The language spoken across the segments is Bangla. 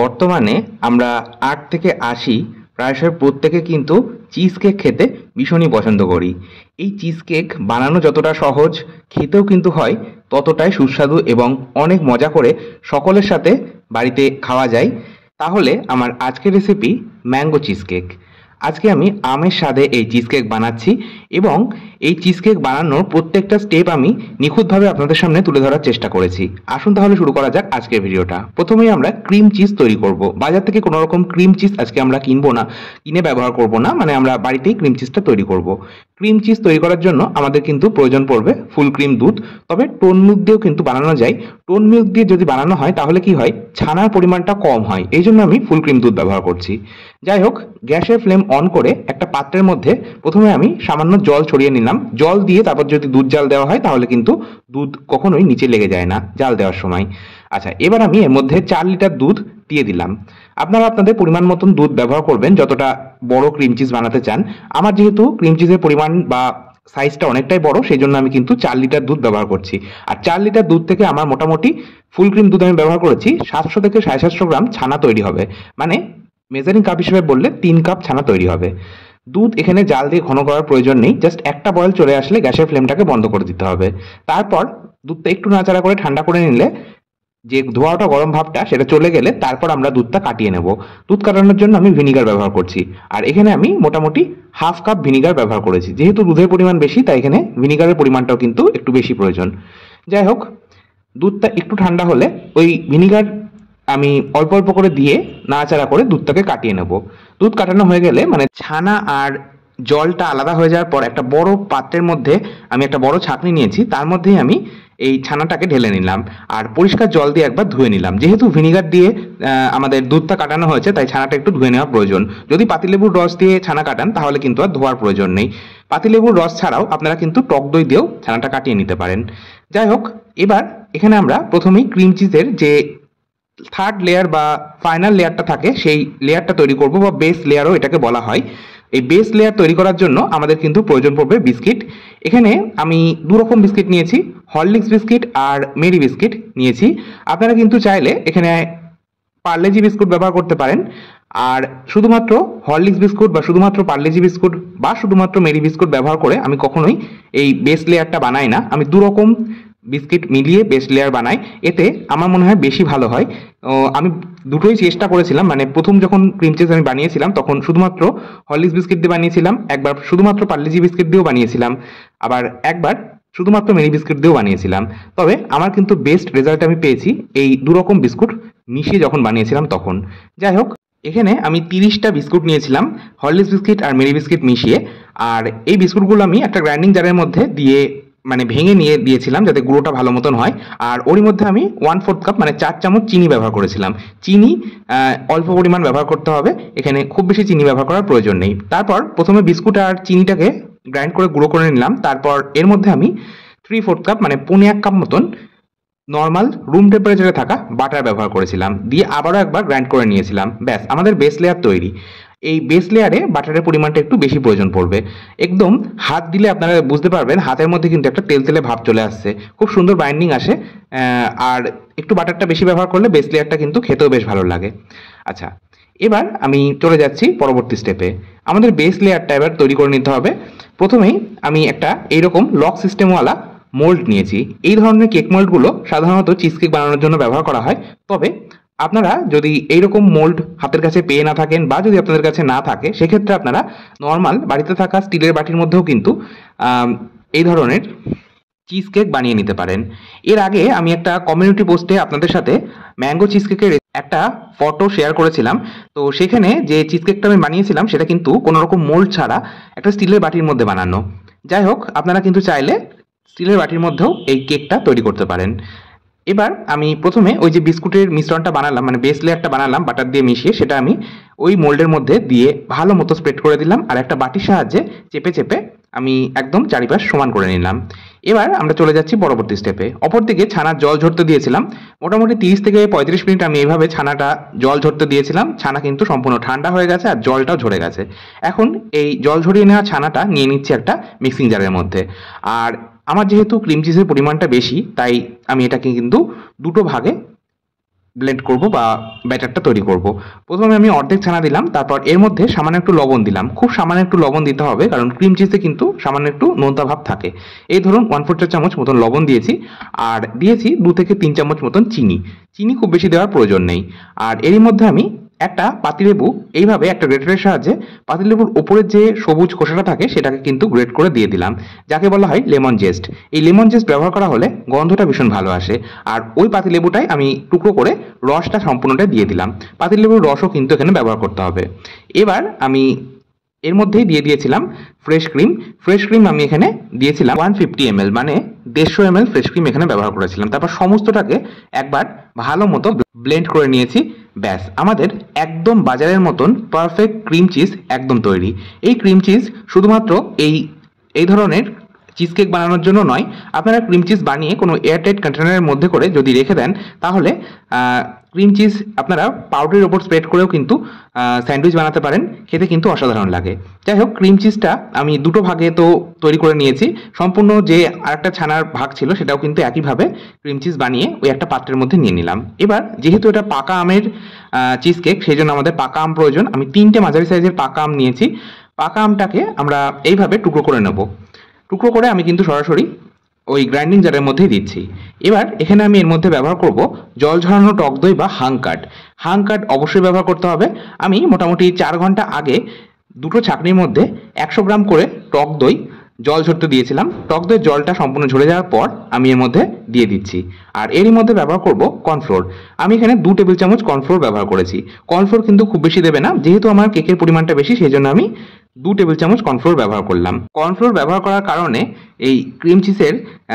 বর্তমানে আমরা আট থেকে আশি প্রায়শই প্রত্যেকে কিন্তু চিজ কেক খেতে ভীষণই পছন্দ করি এই চিজ কেক বানানো যতটা সহজ খেতেও কিন্তু হয় ততটাই সুস্বাদু এবং অনেক মজা করে সকলের সাথে বাড়িতে খাওয়া যায় তাহলে আমার আজকের রেসিপি ম্যাঙ্গো চিজ কেক আজকে আমি আমের স্বাদে এই চিজ কেক বানাচ্ছি এবং এই চিজ কেক বানানোর প্রত্যেকটা স্টেপ আমি নিখুঁতভাবে আপনাদের সামনে তুলে ধরার চেষ্টা করেছি আসুন তাহলে শুরু করা যাক আজকের ভিডিওটা প্রথমেই আমরা ক্রিম চিজ তৈরি করব বাজার থেকে কোনো রকম ক্রিম চিজ আজকে আমরা কিনবো না কিনে ব্যবহার করব না মানে আমরা বাড়িতেই ক্রিম চিজটা তৈরি করব ক্রিম চিজ তৈরি করার জন্য আমাদের কিন্তু প্রয়োজন পড়বে ফুল ক্রিম দুধ তবে টোন মিল্ক দিয়েও কিন্তু বানানো যায় টোন মিল্ক দিয়ে যদি বানানো হয় তাহলে কি হয় ছানার পরিমাণটা কম হয় এই জন্য আমি ফুল ক্রিম দুধ ব্যবহার করছি যাই হোক গ্যাসের ফ্লেম অন করে একটা পাত্রের মধ্যে প্রথমে আমি সামান্য জল ছড়িয়ে নিলাম জল দিয়ে তারপর যদি দুধ জাল দেওয়া হয় তাহলে কিন্তু দুধ কখনোই নিচে লেগে যায় না জাল দেওয়ার সময় আচ্ছা এবার আমি এর মধ্যে চার লিটার দুধ দিয়ে দিলাম আপনারা আপনাদের পরিমাণ মতন দুধ ব্যবহার করবেন যতটা বড় ক্রিম চিজ বানাতে চান আমার যেহেতু ক্রিম চিজের পরিমাণ বা সাইজটা অনেকটাই বড় সেই জন্য আমি কিন্তু চার লিটার দুধ ব্যবহার করছি আর চার লিটার দুধ থেকে আমার মোটামুটি ফুল ক্রিম দুধ আমি ব্যবহার করেছি সাতশো থেকে সাড়ে সাতশো গ্রাম ছানা তৈরি হবে মানে মেজারিং কাপ হিসেবে বললে তিন কাপ ছানা তৈরি হবে দুধ এখানে জাল দিয়ে ঘন করার প্রয়োজন নেই জাস্ট একটা বয়েল চলে আসলে গ্যাসের ফ্লেমটাকে বন্ধ করে দিতে হবে তারপর দুধটা একটু নাচাড়া করে ঠান্ডা করে নিলে যে ধোয়াটা গরম ভাবটা সেটা চলে গেলে তারপর আমরা দুধটা কাটিয়ে নেব দুধ কাটানোর জন্য আমি ভিনিগার ব্যবহার করছি আর এখানে আমি মোটামুটি হাফ কাপ ভিনিগার ব্যবহার করেছি যেহেতু দুধের পরিমাণ বেশি তাই এখানে ভিনিগারের পরিমাণটাও কিন্তু একটু বেশি প্রয়োজন যাই হোক দুধটা একটু ঠান্ডা হলে ওই ভিনিগার আমি অল্প অল্প করে দিয়ে নাড়াচাড়া করে দুধটাকে কাটিয়ে নেব দুধ কাটানো হয়ে গেলে মানে ছানা আর জলটা আলাদা হয়ে যাওয়ার পর একটা বড় পাত্রের মধ্যে আমি একটা বড় ছাঁকনি নিয়েছি তার মধ্যেই আমি এই ছানাটাকে ঢেলে নিলাম আর পরিষ্কার জল দিয়ে একবার ধুয়ে নিলাম যেহেতু ভিনিগার দিয়ে আমাদের দুধটা কাটানো হয়েছে তাই ছানাটা একটু ধুয়ে নেওয়া প্রয়োজন যদি পাতিলেবুর রস দিয়ে ছানা কাটান তাহলে কিন্তু আর ধোয়ার প্রয়োজন নেই পাতিলেবুর রস ছাড়াও আপনারা কিন্তু টক দই দিয়েও ছানাটা কাটিয়ে নিতে পারেন যাই হোক এবার এখানে আমরা প্রথমেই ক্রিম চিজের যে থার্ড লেয়ার বা ফাইনাল লেয়ারটা থাকে সেই লেয়ারটা তৈরি করব বা বেস লেয়ারও এটাকে বলা হয় এই বেস লেয়ার তৈরি করার জন্য আমাদের কিন্তু প্রয়োজন পড়বে বিস্কিট এখানে আমি দু রকম বিস্কিট নিয়েছি হরলিক্স বিস্কিট আর মেরি বিস্কিট নিয়েছি আপনারা কিন্তু চাইলে এখানে পার্লেজি বিস্কুট ব্যবহার করতে পারেন আর শুধুমাত্র হরলিক্স বিস্কুট বা শুধুমাত্র পার্লেজি বিস্কুট বা শুধুমাত্র মেরি বিস্কুট ব্যবহার করে আমি কখনোই এই বেস লেয়ারটা বানাই না আমি দু রকম বিস্কিট মিলিয়ে বেস্ট লেয়ার বানাই এতে আমার মনে হয় বেশি ভালো হয় আমি দুটোই চেষ্টা করেছিলাম মানে প্রথম যখন ক্রিম চিজ আমি বানিয়েছিলাম তখন শুধুমাত্র হলিস বিস্কিট দিয়ে বানিয়েছিলাম একবার শুধুমাত্র পার্লিজি বিস্কিট দিয়েও বানিয়েছিলাম আবার একবার শুধুমাত্র মিনি বিস্কুট দিয়েও বানিয়েছিলাম তবে আমার কিন্তু বেস্ট রেজাল্ট আমি পেয়েছি এই দুরকম বিস্কুট মিশিয়ে যখন বানিয়েছিলাম তখন যাই হোক এখানে আমি তিরিশটা বিস্কুট নিয়েছিলাম হরলিক্স বিস্কিট আর মেরি বিস্কিট মিশিয়ে আর এই বিস্কুটগুলো আমি একটা গ্রাইন্ডিং জারের মধ্যে দিয়ে মানে ভেঙে নিয়ে দিয়েছিলাম যাতে গুঁড়োটা ভালো মতন হয় আর ওরই মধ্যে আমি ওয়ান ফোর্থ কাপ মানে চার চামচ চিনি ব্যবহার করেছিলাম চিনি অল্প পরিমাণ ব্যবহার করতে হবে এখানে খুব বেশি চিনি ব্যবহার করার প্রয়োজন নেই তারপর প্রথমে বিস্কুট আর চিনিটাকে গ্রাইন্ড করে গুঁড়ো করে নিলাম তারপর এর মধ্যে আমি থ্রি ফোর্থ কাপ মানে পনে এক কাপ মতন নর্মাল রুম টেম্পারেচারে থাকা বাটার ব্যবহার করেছিলাম দিয়ে আবারও একবার গ্রাইন্ড করে নিয়েছিলাম ব্যাস আমাদের বেস লেয়ার তৈরি এই বেস লেয়ারে বাটারের পরিমাণটা একটু বেশি প্রয়োজন পড়বে একদম হাত দিলে আপনারা বুঝতে পারবেন হাতের মধ্যে কিন্তু একটা তেল তেলে ভাব চলে আসছে খুব সুন্দর বাইন্ডিং আসে আর একটু বাটারটা বেশি ব্যবহার করলে বেস লেয়ারটা কিন্তু খেতেও বেশ ভালো লাগে আচ্ছা এবার আমি চলে যাচ্ছি পরবর্তী স্টেপে আমাদের বেস লেয়ারটা এবার তৈরি করে নিতে হবে প্রথমেই আমি একটা এইরকম লক সিস্টেমওয়ালা মোল্ড নিয়েছি এই ধরনের কেক মোল্ডগুলো সাধারণত চিজ কেক বানানোর জন্য ব্যবহার করা হয় তবে আপনারা যদি এইরকম মোল্ড হাতের কাছে পেয়ে না থাকেন বা যদি আপনাদের কাছে না থাকে সেক্ষেত্রে আপনারা নর্মাল বাড়িতে থাকা স্টিলের বাটির মধ্যেও কিন্তু এই ধরনের চিজ কেক বানিয়ে নিতে পারেন এর আগে আমি একটা কমিউনিটি পোস্টে আপনাদের সাথে ম্যাঙ্গো চিজ কেকের একটা ফটো শেয়ার করেছিলাম তো সেখানে যে চিজ কেকটা আমি বানিয়েছিলাম সেটা কিন্তু কোনো রকম মোল্ড ছাড়া একটা স্টিলের বাটির মধ্যে বানানো যাই হোক আপনারা কিন্তু চাইলে স্টিলের বাটির মধ্যেও এই কেকটা তৈরি করতে পারেন এবার আমি প্রথমে ওই যে বিস্কুটের মিশ্রণটা বানালাম মানে বেস লেয়ারটা বানালাম বাটার দিয়ে মিশিয়ে সেটা আমি ওই মোল্ডের মধ্যে দিয়ে ভালো মতো স্প্রেড করে দিলাম আর একটা বাটির সাহায্যে চেপে চেপে আমি একদম চারিপাশ সমান করে নিলাম এবার আমরা চলে যাচ্ছি পরবর্তী স্টেপে অপরদিকে ছানার জল ঝরতে দিয়েছিলাম মোটামুটি তিরিশ থেকে পঁয়ত্রিশ মিনিট আমি এইভাবে ছানাটা জল ঝরতে দিয়েছিলাম ছানা কিন্তু সম্পূর্ণ ঠান্ডা হয়ে গেছে আর জলটাও ঝরে গেছে এখন এই জল ঝরিয়ে নেওয়া ছানাটা নিয়ে নিচ্ছি একটা মিক্সিং জারের মধ্যে আর আমার যেহেতু ক্রিম চিজের পরিমাণটা বেশি তাই আমি এটাকে কিন্তু দুটো ভাগে ব্লেন্ড করব বা ব্যাটারটা তৈরি করব প্রথমে আমি অর্ধেক ছানা দিলাম তারপর এর মধ্যে সামান্য একটু লবণ দিলাম খুব সামান্য একটু লবণ দিতে হবে কারণ ক্রিম চিজে কিন্তু সামান্য একটু নোনতা ভাব থাকে এই ধরুন ওয়ান ফোর চার চামচ মতন লবণ দিয়েছি আর দিয়েছি দু থেকে তিন চামচ মতন চিনি চিনি খুব বেশি দেওয়ার প্রয়োজন নেই আর এরই মধ্যে আমি একটা পাতিলেবু এইভাবে একটা গ্রেটারের সাহায্যে পাতিলেবুর উপরে যে সবুজ খোসাটা থাকে সেটাকে কিন্তু গ্রেট করে দিয়ে দিলাম যাকে বলা হয় লেমন জেস্ট এই লেমন জেস্ট ব্যবহার করা হলে গন্ধটা ভীষণ ভালো আসে আর ওই পাতিলেবুটাই আমি টুকরো করে রসটা সম্পূর্ণটা দিয়ে দিলাম পাতিলেবুর রসও কিন্তু এখানে ব্যবহার করতে হবে এবার আমি এর মধ্যেই দিয়ে দিয়েছিলাম ফ্রেশ ক্রিম ফ্রেশ ক্রিম আমি এখানে দিয়েছিলাম ওয়ান ফিফটি এমএল মানে দেড়শো এমএল ফ্রেশ ক্রিম এখানে ব্যবহার করেছিলাম তারপর সমস্তটাকে একবার ভালো মতো ব্লেন্ড করে নিয়েছি ব্যাস আমাদের একদম বাজারের মতন পারফেক্ট ক্রিম চিজ একদম তৈরি এই ক্রিম চিজ শুধুমাত্র এই এই ধরনের চিজ কেক বানানোর জন্য নয় আপনারা ক্রিম চিজ বানিয়ে কোনো এয়ারটাইট কন্টেনারের মধ্যে করে যদি রেখে দেন তাহলে ক্রিম চিজ আপনারা পাউডারের ওপর স্প্রেড করেও কিন্তু স্যান্ডউইচ বানাতে পারেন খেতে কিন্তু অসাধারণ লাগে যাই হোক ক্রিম চিজটা আমি দুটো ভাগে তো তৈরি করে নিয়েছি সম্পূর্ণ যে আরেকটা ছানার ভাগ ছিল সেটাও কিন্তু একইভাবে ক্রিম চিজ বানিয়ে ওই একটা পাত্রের মধ্যে নিয়ে নিলাম এবার যেহেতু এটা পাকা আমের চিজ কেক সেই জন্য আমাদের পাকা আম প্রয়োজন আমি তিনটে মাঝারি সাইজের পাকা আম নিয়েছি পাকা আমটাকে আমরা এইভাবে টুকরো করে নেব টুকরো করে আমি কিন্তু সরাসরি ওই গ্রাইন্ডিং জারের মধ্যেই দিচ্ছি এবার এখানে আমি এর মধ্যে ব্যবহার করব জল ঝরানো টক দই বা হাং কাঠ হাং কাঠ অবশ্যই ব্যবহার করতে হবে আমি মোটামুটি চার ঘন্টা আগে দুটো ছাকনির মধ্যে একশো গ্রাম করে টক দই জল ঝরতে দিয়েছিলাম টক দই জলটা সম্পূর্ণ ঝরে যাওয়ার পর আমি এর মধ্যে দিয়ে দিচ্ছি আর এরই মধ্যে ব্যবহার করব কর্নফ্লোর আমি এখানে দু টেবিল চামচ কর্নফ্লোর ব্যবহার করেছি কর্নফ্লোর কিন্তু খুব বেশি দেবে না যেহেতু আমার কেকের পরিমাণটা বেশি সেই জন্য আমি দু টেবিল চামচ কর্নফ্লোর ব্যবহার করলাম কর্নফ্লোর ব্যবহার করার কারণে এই ক্রিম চিজের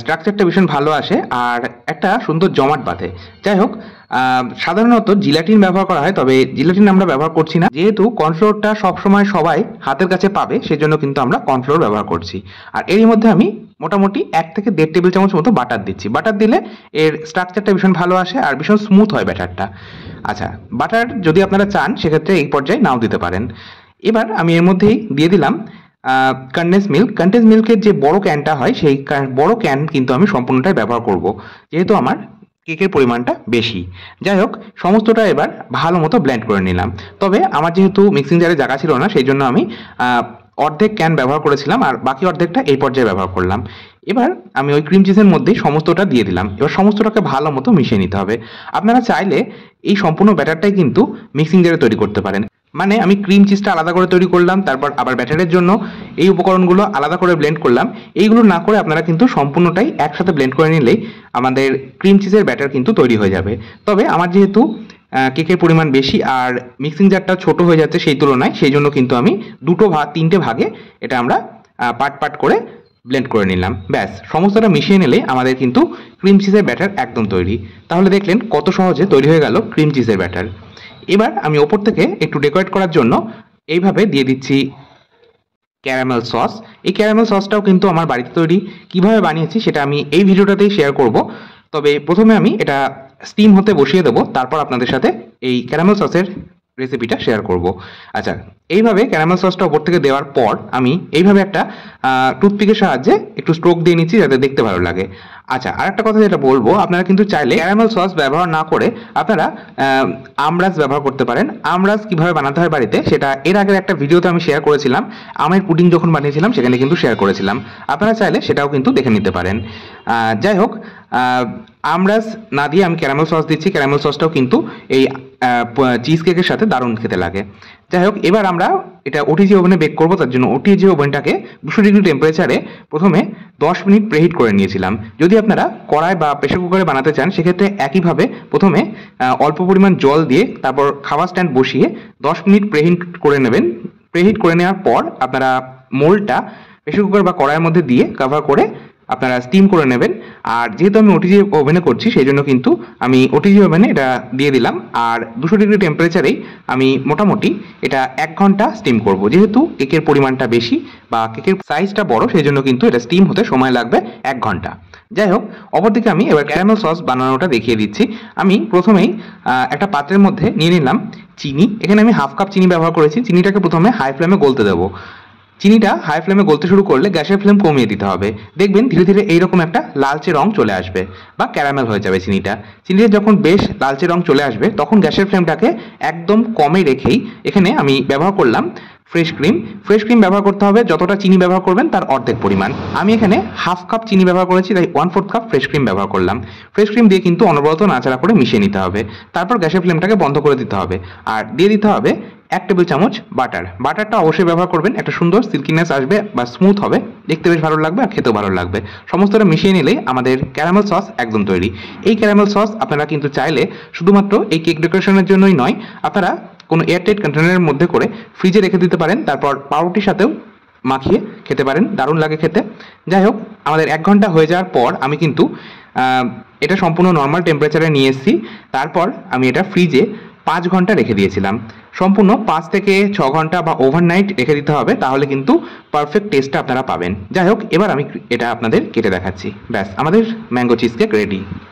স্ট্রাকচারটা ভীষণ ভালো আসে আর একটা সুন্দর জমাট বাঁধে যাই হোক সাধারণত জিলাটিন ব্যবহার করা হয় তবে জিলাটিন আমরা ব্যবহার করছি না যেহেতু কর্নফ্লোরটা সবসময় সবাই হাতের কাছে পাবে সেজন্য কিন্তু আমরা কর্নফ্লোর ব্যবহার করছি আর এরই মধ্যে আমি মোটামুটি এক থেকে দেড় টেবিল চামচ মতো বাটার দিচ্ছি বাটার দিলে এর স্ট্রাকচারটা ভীষণ ভালো আসে আর ভীষণ স্মুথ হয় ব্যাটারটা আচ্ছা বাটার যদি আপনারা চান সেক্ষেত্রে এই পর্যায়ে নাও দিতে পারেন এবার আমি এর মধ্যেই দিয়ে দিলাম কন্ডেন্স মিল্ক কন্ডেন্স মিল্কের যে বড় ক্যানটা হয় সেই বড় ক্যান কিন্তু আমি সম্পূর্ণটাই ব্যবহার করব যেহেতু আমার কেকের পরিমাণটা বেশি যাই হোক সমস্তটা এবার ভালো মতো ব্ল্যান্ড করে নিলাম তবে আমার যেহেতু মিক্সিং জারে জায়গা ছিল না সেই জন্য আমি অর্ধেক ক্যান ব্যবহার করেছিলাম আর বাকি অর্ধেকটা এই পর্যায়ে ব্যবহার করলাম এবার আমি ওই ক্রিম চিজের মধ্যেই সমস্তটা দিয়ে দিলাম এবার সমস্তটাকে ভালো মতো মিশিয়ে নিতে হবে আপনারা চাইলে এই সম্পূর্ণ ব্যাটারটাই কিন্তু মিক্সিং জারে তৈরি করতে পারেন মানে আমি ক্রিম চিজটা আলাদা করে তৈরি করলাম তারপর আবার ব্যাটারের জন্য এই উপকরণগুলো আলাদা করে ব্লেন্ড করলাম এইগুলো না করে আপনারা কিন্তু সম্পূর্ণটাই একসাথে ব্লেন্ড করে নিলেই আমাদের ক্রিম চিজের ব্যাটার কিন্তু তৈরি হয়ে যাবে তবে আমার যেহেতু কেকের পরিমাণ বেশি আর মিক্সিং জারটা ছোট হয়ে যাচ্ছে সেই তুলনায় সেই জন্য কিন্তু আমি দুটো ভাগ তিনটে ভাগে এটা আমরা পাট পাট করে ব্লেন্ড করে নিলাম ব্যাস সমস্তটা মিশিয়ে নিলে আমাদের কিন্তু ক্রিম চিজের ব্যাটার একদম তৈরি তাহলে দেখলেন কত সহজে তৈরি হয়ে গেল ক্রিম চিজের ব্যাটার এবার আমি ওপর থেকে একটু ডেকোরেট করার জন্য এইভাবে দিয়ে দিচ্ছি ক্যারামেল সস এই ক্যারামেল সসটাও কিন্তু আমার বাড়িতে তৈরি কিভাবে বানিয়েছি সেটা আমি এই ভিডিওটাতেই শেয়ার করব তবে প্রথমে আমি এটা স্টিম হতে বসিয়ে দেবো তারপর আপনাদের সাথে এই ক্যারামেল সসের রেসিপিটা শেয়ার করব আচ্ছা এইভাবে ক্যারামেল সসটা ওপর থেকে দেওয়ার পর আমি এইভাবে একটা টুথপিকের সাহায্যে একটু স্ট্রোক দিয়ে নিচ্ছি যাতে দেখতে ভালো লাগে আচ্ছা আর একটা কথা যেটা বলবো আপনারা কিন্তু চাইলে ক্যারামেল সস ব্যবহার না করে আপনারা আমরাজ ব্যবহার করতে পারেন আমরাজ কীভাবে বানাতে হয় বাড়িতে সেটা এর আগের একটা ভিডিওতে আমি শেয়ার করেছিলাম আমের পুডিং যখন বানিয়েছিলাম সেখানে কিন্তু শেয়ার করেছিলাম আপনারা চাইলে সেটাও কিন্তু দেখে নিতে পারেন যাই হোক আমরা না দিয়ে আমি ক্যারামেল সস দিচ্ছি ক্যারামেল সসটাও কিন্তু এই চিজ কেকের সাথে দারুণ খেতে লাগে যাই হোক এবার আমরা এটা ওটিজি ওভেনে বেক করবো তার জন্য ওটিজি ওভেনটাকে দুশো ডিগ্রি টেম্পারেচারে প্রথমে দশ মিনিট প্রেহিট করে নিয়েছিলাম যদি আপনারা কড়াই বা প্রেশার কুকারে বানাতে চান সেক্ষেত্রে একইভাবে প্রথমে অল্প পরিমাণ জল দিয়ে তারপর খাবার স্ট্যান্ড বসিয়ে দশ মিনিট প্রেহিট করে নেবেন প্রেহিট করে নেওয়ার পর আপনারা মোলটা প্রেশার কুকার বা কড়াইয়ের মধ্যে দিয়ে কাভার করে আপনারা স্টিম করে নেবেন আর যেহেতু আমি ওটিজি ওভেনে করছি সেই জন্য কিন্তু আমি ওটিজি ওভেনে এটা দিয়ে দিলাম আর দুশো ডিগ্রি টেম্পারেচারেই আমি মোটামুটি এটা এক ঘন্টা স্টিম করব যেহেতু কেকের পরিমাণটা বেশি বা কেকের সাইজটা বড় সেই জন্য কিন্তু এটা স্টিম হতে সময় লাগবে এক ঘন্টা যাই হোক অপরদিকে আমি এবার ক্যারামেল সস বানানোটা দেখিয়ে দিচ্ছি আমি প্রথমেই একটা পাত্রের মধ্যে নিয়ে নিলাম চিনি এখানে আমি হাফ কাপ চিনি ব্যবহার করেছি চিনিটাকে প্রথমে হাই ফ্লেমে গলতে দেবো চিনিটা হাই ফ্লেমে গলতে শুরু করলে গ্যাসের ফ্লেম কমিয়ে দিতে হবে দেখবেন ধীরে ধীরে এইরকম একটা লালচে রং চলে আসবে বা ক্যারামেল হয়ে যাবে চিনিটা চিনিটা যখন বেশ লালচে রং চলে আসবে তখন গ্যাসের ফ্লেমটাকে একদম কমে রেখেই এখানে আমি ব্যবহার করলাম ফ্রেশ ক্রিম ফ্রেশ ক্রিম ব্যবহার করতে হবে যতটা চিনি ব্যবহার করবেন তার অর্ধেক পরিমাণ আমি এখানে হাফ কাপ চিনি ব্যবহার করেছি তাই one fourth cup fresh cream ব্যবহার করলাম ফ্রেশ ক্রিম দিয়ে কিন্তু অনবরত নাচাড়া করে মিশিয়ে নিতে হবে তারপর গ্যাসের ফ্লেমটাকে বন্ধ করে দিতে হবে আর দিয়ে দিতে হবে এক টেবিল চামচ বাটার বাটারটা অবশ্যই ব্যবহার করবেন একটা সুন্দর সিল্কিনেস আসবে বা স্মুথ হবে দেখতে বেশ ভালো লাগবে আর খেতেও ভালো লাগবে সমস্তটা মিশিয়ে নিলেই আমাদের ক্যারামেল সস একদম তৈরি এই ক্যারামেল সস আপনারা কিন্তু চাইলে শুধুমাত্র এই কেক ডেকোরেশনের জন্যই নয় আপনারা কোনো এয়ারটাইট কন্টেনারের মধ্যে করে ফ্রিজে রেখে দিতে পারেন তারপর পাউরুটির সাথেও মাখিয়ে খেতে পারেন দারুণ লাগে খেতে যাই হোক আমাদের এক ঘন্টা হয়ে যাওয়ার পর আমি কিন্তু এটা সম্পূর্ণ নর্মাল টেম্পারেচারে নিয়ে এসেছি তারপর আমি এটা ফ্রিজে পাঁচ ঘন্টা রেখে দিয়েছিলাম সম্পূর্ণ পাঁচ থেকে ছ ঘন্টা বা ওভারনাইট রেখে দিতে হবে তাহলে কিন্তু পারফেক্ট টেস্টটা আপনারা পাবেন যাই হোক এবার আমি এটা আপনাদের কেটে দেখাচ্ছি ব্যাস আমাদের ম্যাঙ্গো চিজ কেক রেডি